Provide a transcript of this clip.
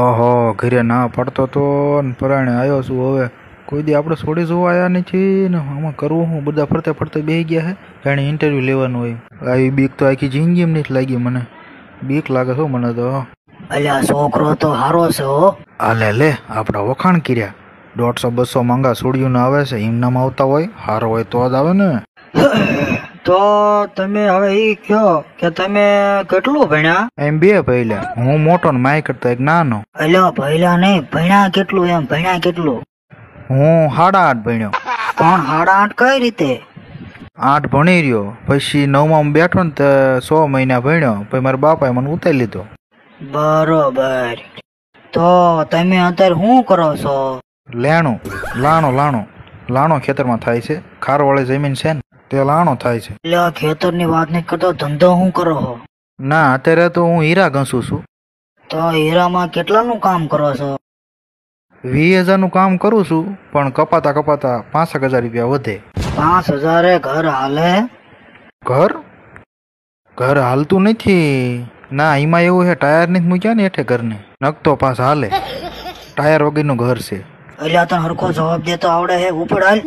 ઓહો ઘરે ના પડતો તો ને પરાણે આવ્યો શું હવે કોઈ દી આપણે છોડી આવ્યા નથી ને આમાં કરવું હું બધા ફરતે ફરતે બેહી ગયા હે જાણે ઇન્ટરવ્યૂ લેવાનું હોય આવી બીક તો આખી જિંદગી એમ નથી લાગી મને બીક લાગે છો મને તો અલ્યા છોકરો તો હારો છે હો હાલે લે આપણા વખાણ કર્યા દોઢસો બસો માંગા છોડ્યું ને આવે છે એમનામાં આવતા હોય હારો હોય તો જ આવે ને તો તમે હવે એ કહો કે તમે કેટલું ભણ્યા એમ બે ભયલા હું મોટો ને માય કરતો એક નાનો એટલે ભયલા નહીં ભણ્યા કેટલું એમ ભણ્યા કેટલું હું સાડા આઠ ભણ્યો પણ સાડા આઠ કઈ રીતે આઠ ભણી રહ્યો પછી નવમાં બેઠો ને તો સો મહિના ભણ્યો પછી મારા બાપાએ મને ઉતારી લીધો બરોબર તો તમે અત્યારે શું કરો છો લેણું લાણો લાણો લાણો ખેતરમાં થાય છે ખાર વાળી જમીન છે ને તે થાય છે એટલે આ ખેતરની વાત નહીં કરતો ધંધો શું કરો છો ના અત્યારે તો હું હીરા ઘસું છું તો હીરામાં કેટલાનું કામ કરો છો વીસ નું કામ કરું છું પણ કપાતા કપાતા પાંસઠ હજાર રૂપિયા વધે પાંચ હજારે ઘર હાલે ઘર ઘર હાલતું નથી ના એમાં એવું છે ટાયર નથી મૂક્યા ને એટલે ઘરને નકતો પાસ હાલે ટાયર નું ઘર છે એટલે તને હરખો જવાબ દેતો આવડે હે ઉપર હાલ